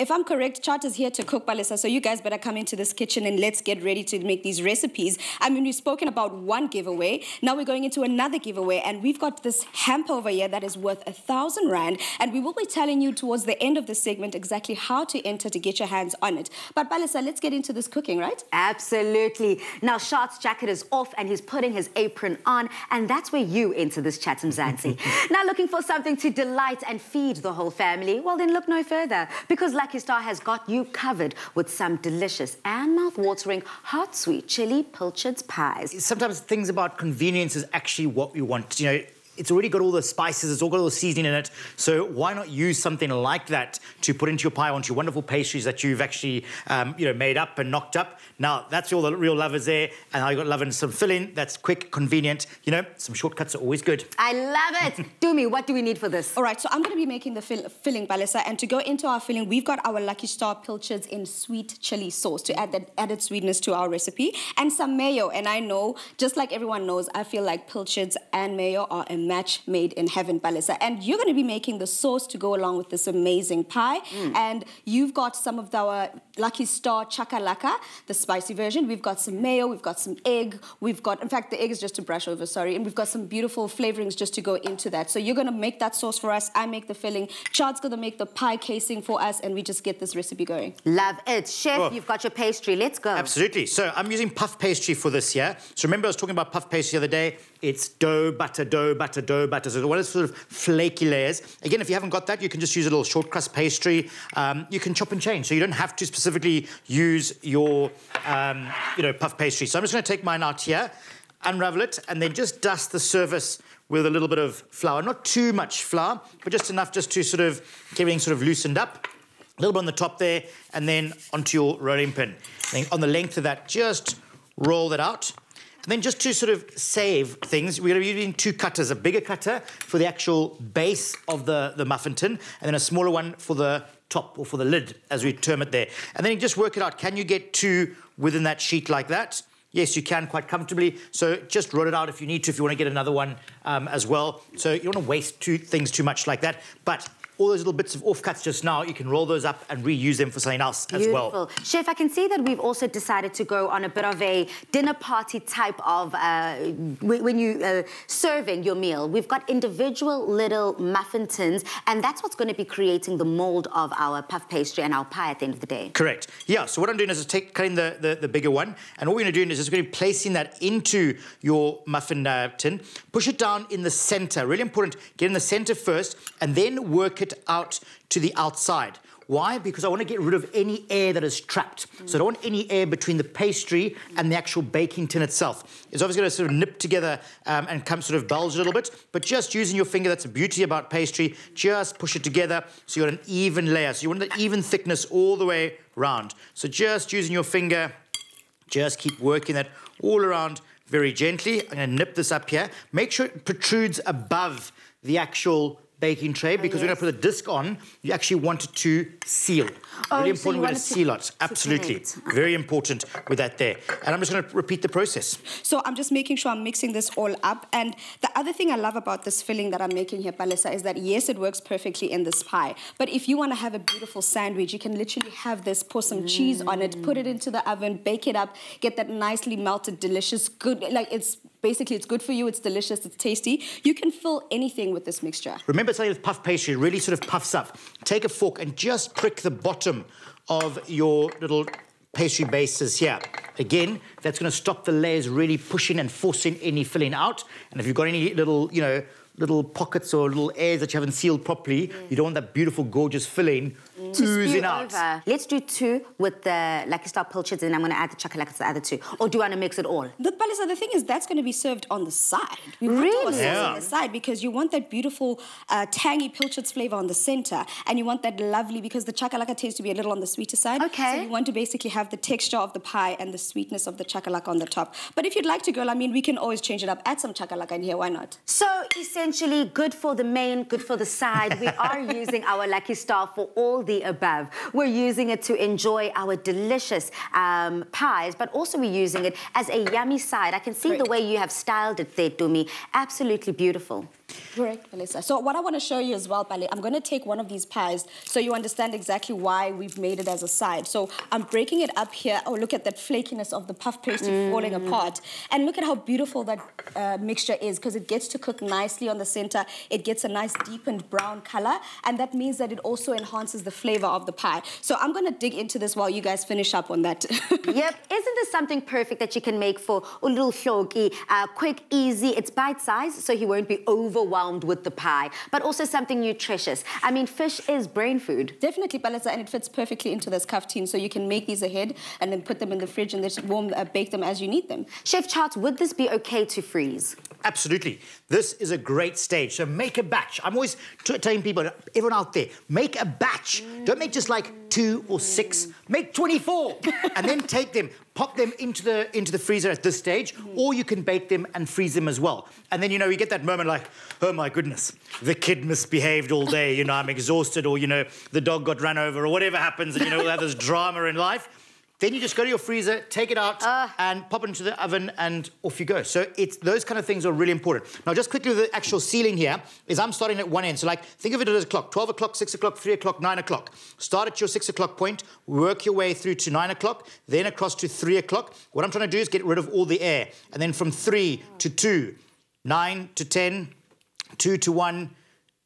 If I'm correct, Charter's here to cook, Balisa, so you guys better come into this kitchen and let's get ready to make these recipes. I mean, we've spoken about one giveaway. Now we're going into another giveaway, and we've got this hamper over here that is worth a thousand rand, and we will be telling you towards the end of the segment exactly how to enter to get your hands on it. But Balisa, let's get into this cooking, right? Absolutely. Now, Shart's jacket is off, and he's putting his apron on, and that's where you enter this chat, Mzansi. now, looking for something to delight and feed the whole family? Well, then look no further, because like Lucky Star has got you covered with some delicious and mouth-watering hot sweet chili pilchards pies. Sometimes things about convenience is actually what we want. You know, it's already got all the spices, it's all got all the seasoning in it. So why not use something like that to put into your pie, onto your wonderful pastries that you've actually, um, you know, made up and knocked up. Now, that's all the real love is there. And I got love and some filling. That's quick, convenient. You know, some shortcuts are always good. I love it. Do me. what do we need for this? All right, so I'm going to be making the fill filling, Balissa. And to go into our filling, we've got our Lucky Star pilchards in sweet chili sauce to add that added sweetness to our recipe. And some mayo. And I know, just like everyone knows, I feel like pilchards and mayo are amazing match made in heaven, Palisa. And you're going to be making the sauce to go along with this amazing pie. Mm. And you've got some of our uh, Lucky Star chakalaka, the spicy version. We've got some mayo, we've got some egg, we've got, in fact, the egg is just to brush over, sorry. And we've got some beautiful flavorings just to go into that. So you're going to make that sauce for us. I make the filling. Chad's going to make the pie casing for us. And we just get this recipe going. Love it. Chef, oh. you've got your pastry. Let's go. Absolutely. So I'm using puff pastry for this, yeah? So remember I was talking about puff pastry the other day? It's dough, butter, dough, butter batter, dough but So well as sort of flaky layers. Again, if you haven't got that, you can just use a little short crust pastry. Um, you can chop and change. So you don't have to specifically use your, um, you know, puff pastry. So I'm just gonna take mine out here, unravel it, and then just dust the surface with a little bit of flour. Not too much flour, but just enough just to sort of get everything sort of loosened up. A little bit on the top there, and then onto your rolling pin. on the length of that, just roll that out. And then just to sort of save things, we're using two cutters, a bigger cutter for the actual base of the, the muffin tin, and then a smaller one for the top or for the lid, as we term it there. And then you just work it out. Can you get two within that sheet like that? Yes, you can quite comfortably. So just roll it out if you need to, if you want to get another one um, as well. So you don't want to waste two things too much like that. But all those little bits of offcuts just now, you can roll those up and reuse them for something else Beautiful. as well. Chef, I can see that we've also decided to go on a bit of a dinner party type of, uh, when you uh, serving your meal, we've got individual little muffin tins, and that's what's going to be creating the mold of our puff pastry and our pie at the end of the day. Correct. Yeah, so what I'm doing is take cutting the, the, the, bigger one, and all we're going to do is just going to be placing that into your muffin uh, tin, push it down in the center, really important, get in the center first, and then work it it out to the outside. Why? Because I want to get rid of any air that is trapped. Mm. So I don't want any air between the pastry and the actual baking tin itself. It's obviously going to sort of nip together um, and come sort of bulge a little bit, but just using your finger, that's the beauty about pastry, just push it together so you've an even layer. So you want an even thickness all the way round. So just using your finger, just keep working that all around very gently. I'm going to nip this up here. Make sure it protrudes above the actual baking tray oh, because oh, yes. when I put the disc on, you actually want it to seal. Oh, really so important with to seal it. Absolutely. Uh-huh. Very important with that there. And I'm just going to repeat the process. So I'm just making sure I'm mixing this all up. And the other thing I love about this filling that I'm making here, Palesa, is that yes, it works perfectly in this pie. But if you want to have a beautiful sandwich, you can literally have this, pour some mm. cheese on it, put it into the oven, bake it up, get that nicely melted, delicious, good, like it's basically it's good for you, it's delicious, it's tasty. You can fill anything with this mixture. Remember something with puff pastry really sort of puffs up. Take a fork and just prick the bottom of your little pastry bases here. Again, that's gonna stop the layers really pushing and forcing any filling out. And if you've got any little, you know, little pockets or little airs that you haven't sealed properly. Mm. You don't want that beautiful, gorgeous filling mm. oozing out. Over. Let's do two with the Lucky Star pilchards and I'm going to add the chocolates to the other two. Or do you want to mix it all? The Palisa, the thing is that's going to be served on the side. We really? Yeah. on the side because you want that beautiful, uh, tangy pilchards flavour on the centre and you want that lovely, because the chakalaka tends to be a little on the sweeter side. Okay. So you want to basically have the texture of the pie and the sweetness of the chakalaka on the top. But if you'd like to, girl, I mean, we can always change it up. Add some chakalaka in here, why not? So, essentially, essentially good for the main, good for the side. We are using our Lucky Star for all the above. We're using it to enjoy our delicious um, pies, but also we're using it as a yummy side. I can see Great. the way you have styled it there, Dumi. Absolutely beautiful. Correct, Melissa. So what I want to show you as well, Bale, I'm going to take one of these pies so you understand exactly why we've made it as a side. So I'm breaking it up here. Oh, look at that flakiness of the puff pastry mm. falling apart. And look at how beautiful that uh, mixture is because it gets to cook nicely on the center. It gets a nice deepened brown color. And that means that it also enhances the flavor of the pie. So I'm going to dig into this while you guys finish up on that. yep. Isn't this something perfect that you can make for a little shoki? Uh, quick, easy. It's bite-sized, so he won't be overwhelmed overwhelmed with the pie, but also something nutritious. I mean, fish is brain food. Definitely, Balazza, and it fits perfectly into this caftin, so you can make these ahead and then put them in the fridge and just warm, uh, bake them as you need them. Chef Charles, would this be okay to freeze? Absolutely. This is a great stage. So make a batch. I'm always telling people, everyone out there, make a batch. Mm. Don't make just like two or six. Make 24 and then take them pop them into the into the freezer at this stage, mm. or you can bake them and freeze them as well. And then, you know, you get that moment like, oh my goodness, the kid misbehaved all day, you know, I'm exhausted, or, you know, the dog got run over, or whatever happens, and, you know, we'll have this drama in life. Then you just go to your freezer, take it out, uh, and pop it into the oven, and off you go. So it's those kind of things are really important. Now, just quickly, the actual ceiling here is I'm starting at one end. So, like, think of it as a clock. 12 o'clock, 6 o'clock, 3 o'clock, 9 o'clock. Start at your 6 o'clock point, work your way through to 9 o'clock, then across to 3 o'clock. What I'm trying to do is get rid of all the air. And then from 3 to 2, 9 to 10, 2 to 1,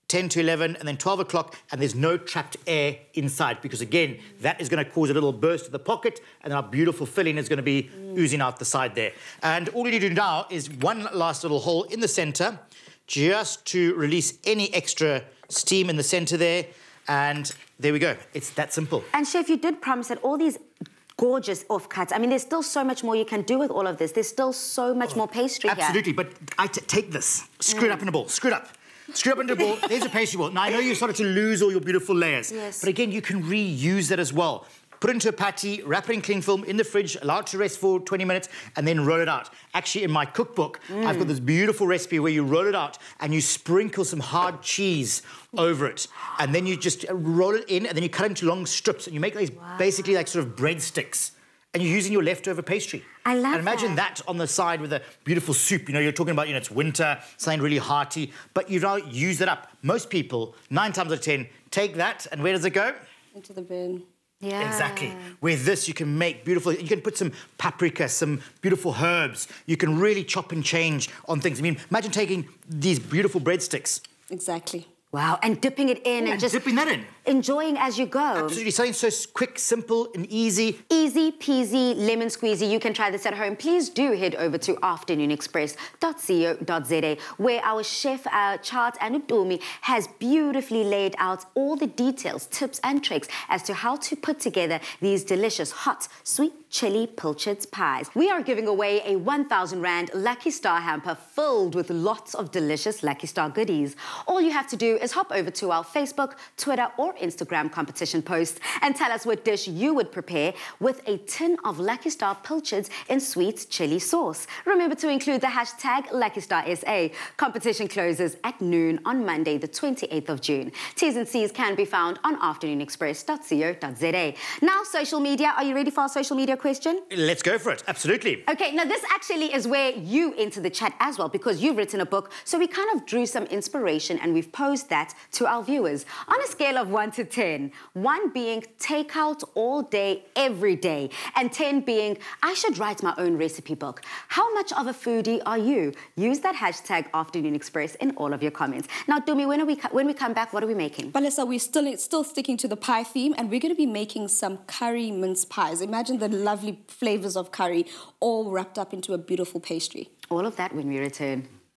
10 to 11, and then 12 o'clock, and there's no trapped air inside because, again, that is going to cause a little burst of the pocket, and our beautiful filling is going to be mm. oozing out the side there. And all you need to do now is one last little hole in the centre just to release any extra steam in the centre there, and there we go. It's that simple. And, Chef, you did promise that all these gorgeous offcuts. I mean, there's still so much more you can do with all of this. There's still so much oh, more pastry Absolutely, here. but I take this. Screw mm. it up in a bowl. Screw it up. Screw up into a ball. There's a pastry ball. Now, I know you started to lose all your beautiful layers. Yes. But again, you can reuse that as well put it into a patty, wrap it in cling film in the fridge, allow it to rest for 20 minutes, and then roll it out. Actually, in my cookbook, mm. I've got this beautiful recipe where you roll it out and you sprinkle some hard cheese over it. And then you just roll it in, and then you cut into long strips, and you make these wow. basically like sort of breadsticks and you're using your leftover pastry. I love and imagine that. that. on the side with a beautiful soup. You know, you're talking about, you know, it's winter, something really hearty, but you don't use it up. Most people, nine times out of 10, take that, and where does it go? Into the bin. Yeah. Exactly. With this, you can make beautiful... You can put some paprika, some beautiful herbs. You can really chop and change on things. I mean, imagine taking these beautiful breadsticks. Exactly Wow, and dipping it in and just dipping that in, enjoying as you go. Absolutely, something so quick, simple, and easy. Easy peasy, lemon squeezy. You can try this at home. Please do head over to afternoonexpress.co.za, where our chef uh, Chart Anudomi has beautifully laid out all the details, tips, and tricks as to how to put together these delicious hot, sweet chili pilchards pies. We are giving away a 1,000 rand Lucky Star hamper filled with lots of delicious Lucky Star goodies. All you have to do is hop over to our Facebook, Twitter, or Instagram competition post and tell us what dish you would prepare with a tin of Lucky Star pilchards in sweet chili sauce. Remember to include the hashtag Lucky Star SA. Competition closes at noon on Monday, the 28th of June. T's and C's can be found on afternoonexpress.co.za. Now, social media. Are you ready for our social media question? Let's go for it. Absolutely. Okay, now this actually is where you enter the chat as well because you've written a book. So we kind of drew some inspiration and we've posed that that to our viewers on a scale of 1 to 10. 1 being takeout all day, every day, and 10 being I should write my own recipe book. How much of a foodie are you? Use that hashtag Afternoon Express in all of your comments. Now, Dumi, when, we, when we come back, what are we making? Vanessa, we're still, still sticking to the pie theme, and we're going to be making some curry mince pies. Imagine the lovely flavors of curry all wrapped up into a beautiful pastry. All of that when we return.